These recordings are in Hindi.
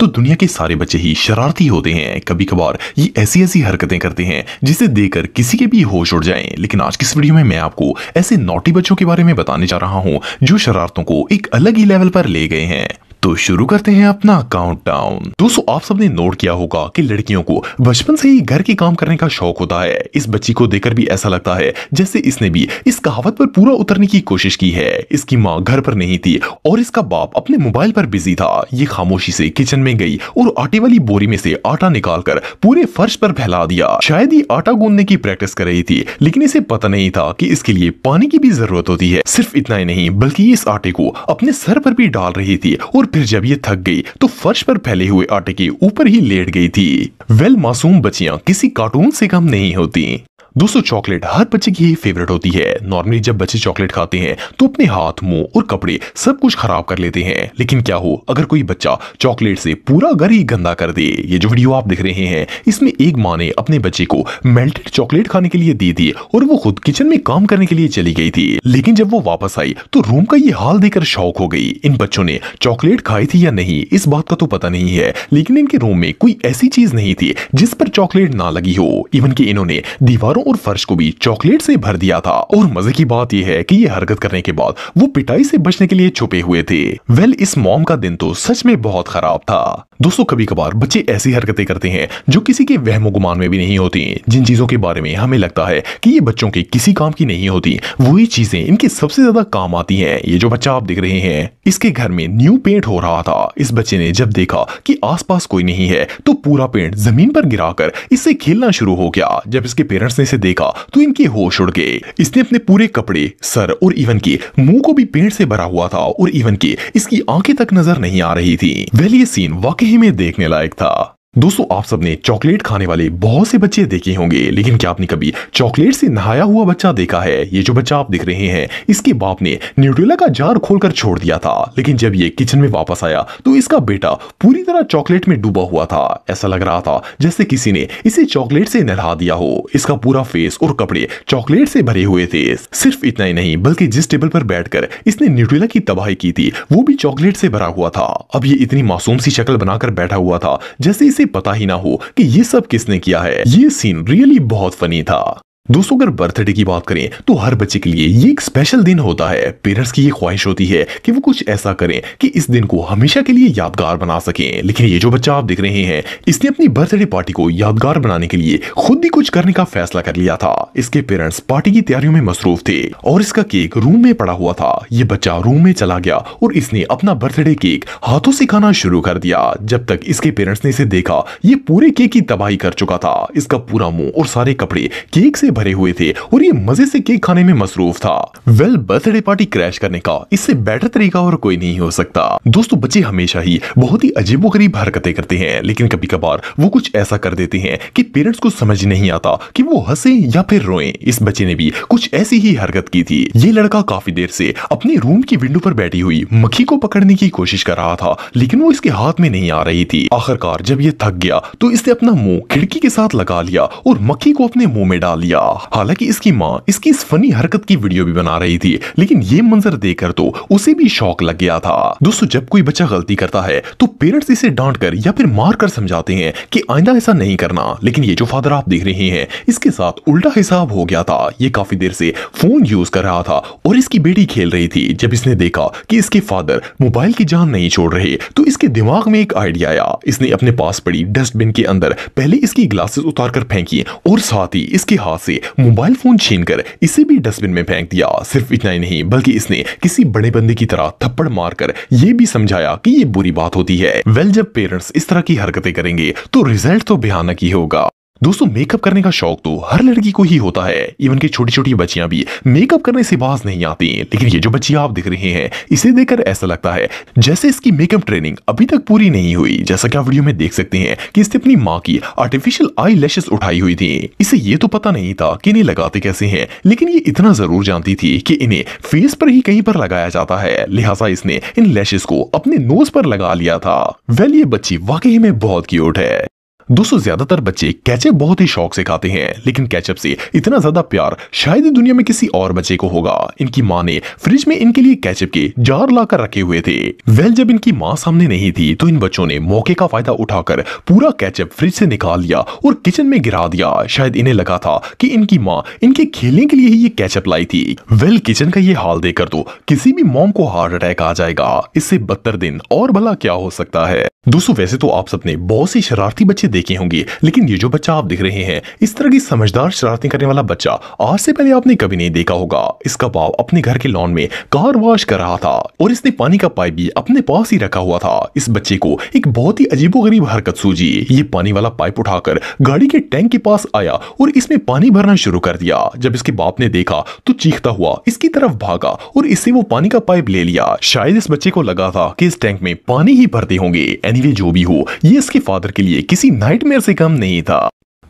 तो दुनिया के सारे बच्चे ही शरारती होते हैं कभी कभार ये ऐसी ऐसी हरकतें करते हैं जिसे देखकर किसी के भी होश उड़ जाए लेकिन आज की इस वीडियो में मैं आपको ऐसे नोटी बच्चों के बारे में बताने जा रहा हूँ जो शरारतों को एक अलग ही लेवल पर ले गए हैं तो शुरू करते हैं अपना काउंटडाउन दोस्तों आप सबने नोट किया होगा कि लड़कियों को बचपन से ही घर के काम करने का शौक होता है इस बच्ची को देखकर भी ऐसा लगता है जैसे इसने भी इस कहावत पर पूरा उतरने की कोशिश की है इसकी माँ घर पर नहीं थी और इसका बाप अपने मोबाइल पर बिजी था ये खामोशी से किचन में गई और आटे वाली बोरी में से आटा निकाल कर पूरे फर्श पर फैला दिया शायद ये आटा गूंदने की प्रैक्टिस कर रही थी लेकिन इसे पता नहीं था कि इसके लिए पानी की भी जरूरत होती है सिर्फ इतना ही नहीं बल्कि इस आटे को अपने सर पर भी डाल रही थी और फिर जब ये थक गई तो फर्श पर फैले हुए आटे के ऊपर ही लेट गई थी वेल मासूम बच्चियां किसी कार्टून से कम नहीं होती दोस्तों चॉकलेट हर बच्चे की ही फेवरेट होती है नॉर्मली जब बच्चे चॉकलेट खाते हैं तो अपने हाथ मुंह और कपड़े सब कुछ खराब कर लेते हैं लेकिन क्या हो अगर कोई बच्चा चॉकलेट से पूरा घर ही गंदा कर दे ये जो वीडियो आप देख रहे हैं इसमें एक माँ ने अपने बच्चे को मेल्टेड चॉकलेट खाने के लिए दी थी और वो खुद किचन में काम करने के लिए चली गई थी लेकिन जब वो वापस आई तो रूम का ये हाल देकर शौक हो गई इन बच्चों ने चॉकलेट खाई थी या नहीं इस बात का तो पता नहीं है लेकिन इनके रूम में कोई ऐसी चीज नहीं थी जिस पर चॉकलेट ना लगी हो इवन की इन्होंने दीवारों और फर्श को भी चॉकलेट से भर दिया था और मजे की बात यह है कि ये हरकत करने के बाद वो पिटाई से बचने के लिए छुपे हुए थे वेल इस मॉम का दिन तो सच में बहुत खराब था दोस्तों कभी कभार बच्चे ऐसी हरकतें करते हैं जो किसी के वहमो गुमान में भी नहीं होती जिन चीजों के बारे में हमें लगता है कि ये बच्चों के किसी काम की नहीं होती वही चीजें इनके सबसे ज्यादा काम आती हैं ये जो बच्चा आप देख रहे हैं इसके घर में न्यू पेंट हो रहा था इस बच्चे ने जब देखा कि आसपास कोई नहीं है तो पूरा पेंट जमीन पर गिराकर इससे खेलना शुरू हो गया जब इसके पेरेंट्स ने इसे देखा तो इनके होश उड़ गए इसने अपने पूरे कपड़े सर और इवन के मुंह को भी पेंट से भरा हुआ था और इवन के इसकी आंखें तक नजर नहीं आ रही थी वह ये सीन वाकई में देखने लायक था दोस्तों आप सबने चॉकलेट खाने वाले बहुत से बच्चे देखे होंगे लेकिन क्या आपने कभी चॉकलेट से नहाया हुआ बच्चा देखा है ये जो बच्चा आप देख रहे हैं इसके बाप ने न्यूट्रेला का जार खोलकर छोड़ दिया था लेकिन जब ये किचन में वापस आया तो इसका बेटा पूरी तरह चॉकलेट में डूबा हुआ था ऐसा लग रहा था जैसे किसी ने इसे चॉकलेट से नहा दिया हो इसका पूरा फेस और कपड़े चॉकलेट से भरे हुए थे सिर्फ इतना ही नहीं बल्कि जिस टेबल पर बैठ इसने न्यूट्रेला की तबाही की थी वो भी चॉकलेट से भरा हुआ था अब ये इतनी मासूम सी शक्ल बनाकर बैठा हुआ था जैसे पता ही ना हो कि ये सब किसने किया है ये सीन रियली बहुत फनी था दोस्तों अगर बर्थडे की बात करें तो हर बच्चे के लिए ये एक स्पेशल दिन होता है पेरेंट्स की ये ख्वाहिश होती है कि वो कुछ ऐसा करें कि इस दिन को हमेशा के लिए यादगार बना सकें लेकिन ये जो बच्चा आप देख रहे हैं इसने अपनी बर्थडे पार्टी को यादगार बनाने के लिए खुद भी कुछ करने का फैसला कर लिया था इसके पेरेंट्स पार्टी की तैयारियों में मसरूफ थे और इसका केक रूम में पड़ा हुआ था ये बच्चा रूम में चला गया और इसने अपना बर्थडे केक हाथों से खाना शुरू कर दिया जब तक इसके पेरेंट्स ने इसे देखा ये पूरे केक की तबाही कर चुका था इसका पूरा मुंह और सारे कपड़े केक से भरे हुए थे और ये मजे से केक खाने में मसरूफ था well well, birthday party crash करने का इससे बेटर तरीका और कोई नहीं हो सकता दोस्तों बच्चे हमेशा ही बहुत ही अजीबो गरीब हरकते करते हैं लेकिन कभी कभार वो कुछ ऐसा कर देते हैं की पेरेंट्स को समझ नहीं आता की वो हसे या फिर रोए इस बच्चे ने भी कुछ ऐसी ही हरकत की थी ये लड़का काफी देर से अपने रूम की विंडो पर बैठी हुई मक्खी को पकड़ने की कोशिश कर रहा था लेकिन वो इसके हाथ में नहीं आ रही थी आखिरकार जब ये थक गया तो इसने अपना मुंह खिड़की के साथ लगा लिया और मक्खी को अपने मुंह में डाल लिया था हालांकि इसकी माँ इसकी इस फनी हरकत की वीडियो भी बना रही थी लेकिन ये मंजर देखकर तो उसे भी शौक लग गया था दोस्तों जब कोई बच्चा गलती करता है तो पेरेंट्स इसे डांट कर या फिर मार कर समझाते हैं कि आइंदा ऐसा नहीं करना लेकिन ये जो फादर आप देख रहे हैं इसके साथ उल्टा हिसाब हो गया था ये काफी देर से फोन यूज कर रहा था और इसकी बेटी खेल रही थी जब इसने देखा कि इसके फादर मोबाइल की जान नहीं छोड़ रहे तो इसके दिमाग में एक आइडिया आया इसने अपने पास पड़ी डस्टबिन के अंदर पहले इसकी ग्लासेस उतार कर फेंकी और साथ ही इसके हाथ से से मोबाइल फोन छीन कर इसे भी डस्टबिन में फेंक दिया सिर्फ इतना ही नहीं बल्कि इसने किसी बड़े बंदे की तरह थप्पड़ मारकर ये भी समझाया कि ये बुरी बात होती है वेल जब पेरेंट्स इस तरह की हरकतें करेंगे तो रिजल्ट तो भयानक ही होगा दोस्तों मेकअप करने का शौक तो हर लड़की को ही होता है इवन की छोटी छोटी बच्चियां भी मेकअप करने से बाज नहीं आती लेकिन ये जो बच्चियां आप दिख रहे हैं इसे देखकर ऐसा लगता है जैसे इसकी मेकअप ट्रेनिंग अभी तक पूरी नहीं हुई जैसा कि आप वीडियो में देख सकते हैं कि इसने अपनी माँ की आर्टिफिशियल आई लैशेस उठाई हुई थी इसे ये तो पता नहीं था कि इन्हें लगाते कैसे है लेकिन ये इतना जरूर जानती थी कि इन्हें फेस पर ही कहीं पर लगाया जाता है लिहाजा इसने इन लैशेस को अपने नोज पर लगा लिया था वेल ये बच्ची वाकई में बहुत क्यूट है दोस्तों ज्यादातर बच्चे कैचअप बहुत ही शौक से खाते हैं लेकिन कैचअप से इतना ज्यादा प्यार शायद ही दुनिया में किसी और बच्चे को होगा इनकी माँ ने फ्रिज में इनके लिए कैचअप के जार ला रखे हुए थे वेल जब इनकी माँ सामने नहीं थी तो इन बच्चों ने मौके का फायदा उठाकर पूरा कैचअप फ्रिज से निकाल लिया और किचन में गिरा दिया शायद इन्हें लगा था कि इनकी माँ इनके खेलने के लिए ही ये कैचअप लाई थी वेल किचन का ये हाल देखकर तो किसी भी मॉम को हार्ट अटैक आ जाएगा इससे बदतर दिन और भला क्या हो सकता है दोस्तों वैसे तो आप सबने बहुत से शरारती बच्चे देखी होंगी लेकिन ये जो बच्चा आप देख रहे हैं इस तरह की समझदार शरारतें करने वाला बच्चा आज से पहले आपने कभी नहीं देखा होगा इसका बाप अपने घर के लॉन में कार वॉश कर रहा था और इसने पानी का पाइप भी अपने पास ही रखा हुआ था इस बच्चे को एक बहुत ही अजीबो हरकत सूझी ये पानी वाला पाइप उठाकर गाड़ी के टैंक के पास आया और इसमें पानी भरना शुरू कर दिया जब इसके बाप ने देखा तो चीखता हुआ इसकी तरफ भागा और इससे वो पानी का पाइप ले लिया शायद इस बच्चे को लगा था कि इस टैंक में पानी ही भरते होंगे एनीवे anyway, जो भी हो ये इसके फादर के लिए किसी नाइटमेयर से कम नहीं था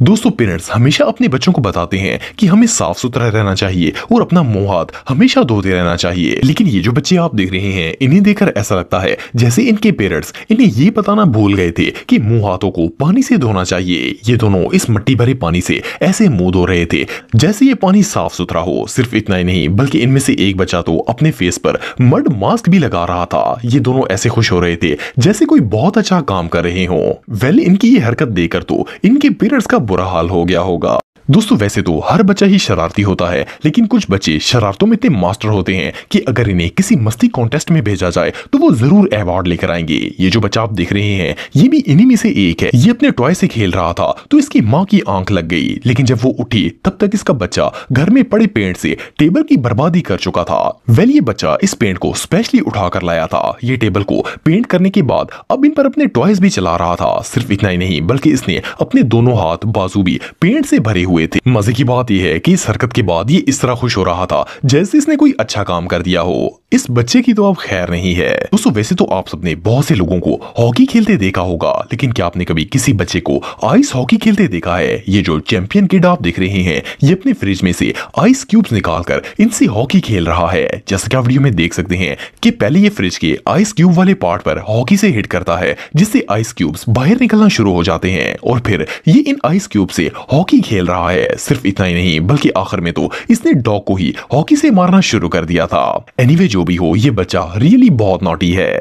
दोस्तों पेरेंट्स हमेशा अपने बच्चों को बताते हैं कि हमें साफ सुथरा रहना चाहिए और अपना मुंह हाथ हमेशा धोते रहना चाहिए लेकिन ये जो बच्चे आप देख रहे हैं इन्हें देखकर ऐसा लगता है जैसे इनके पेरेंट्स इन्हें ये बताना भूल गए थे कि मुंह हाथों को पानी से धोना चाहिए ये दोनों इस मट्टी भरे पानी से ऐसे मुंह धो रहे थे जैसे ये पानी साफ सुथरा हो सिर्फ इतना ही नहीं बल्कि इनमें से एक बच्चा तो अपने फेस पर मड मास्क भी लगा रहा था ये दोनों ऐसे खुश हो रहे थे जैसे कोई बहुत अच्छा काम कर रहे हो वेल इनकी ये हरकत देकर तो इनके पेरेंट्स का बुरा हाल हो गया होगा दोस्तों वैसे तो हर बच्चा ही शरारती होता है लेकिन कुछ बच्चे शरारतों में इतने मास्टर होते हैं कि अगर इन्हें किसी मस्ती कॉन्टेस्ट में भेजा जाए तो वो जरूर अवार्ड लेकर आएंगे ये जो बच्चा आप देख रहे हैं ये भी इन्हीं में से एक है ये अपने टॉय से खेल रहा था तो इसकी माँ की आंख लग गई लेकिन जब वो उठी तब तक इसका बच्चा घर में पड़े पेड़ से टेबल की बर्बादी कर चुका था वेल ये बच्चा इस पेंट को स्पेशली उठा कर लाया था ये टेबल को पेंट करने के बाद अब इन पर अपने टॉयज भी चला रहा था सिर्फ इतना ही नहीं बल्कि इसने अपने दोनों हाथ बाजू भी पेंट से भरे हुए हुए थे मजे की बात यह है कि इस हरकत के बाद ये इस तरह खुश हो रहा था जैसे इसने कोई अच्छा काम कर दिया हो इस बच्चे की तो अब खैर नहीं है दोस्तों वैसे तो आप सबने बहुत से लोगों को हॉकी खेलते देखा होगा लेकिन क्या आपने कभी किसी बच्चे को आइस हॉकी खेलते देखा है ये जो चैंपियन किड आप देख रहे हैं ये अपने फ्रिज में से आइस क्यूब्स निकालकर इनसे हॉकी खेल रहा है जैसे कि आप वीडियो में देख सकते हैं कि पहले ये फ्रिज के आइस क्यूब वाले पार्ट पर हॉकी से हिट करता है जिससे आइस क्यूब्स बाहर निकलना शुरू हो जाते हैं और फिर ये इन आइस क्यूब से हॉकी खेल रहा है सिर्फ इतना ही नहीं बल्कि आखिर में तो इसने डॉग को ही हॉकी से मारना शुरू कर दिया था एनी जो जो भी हो ये बच्चा रियली बहुत नोटी है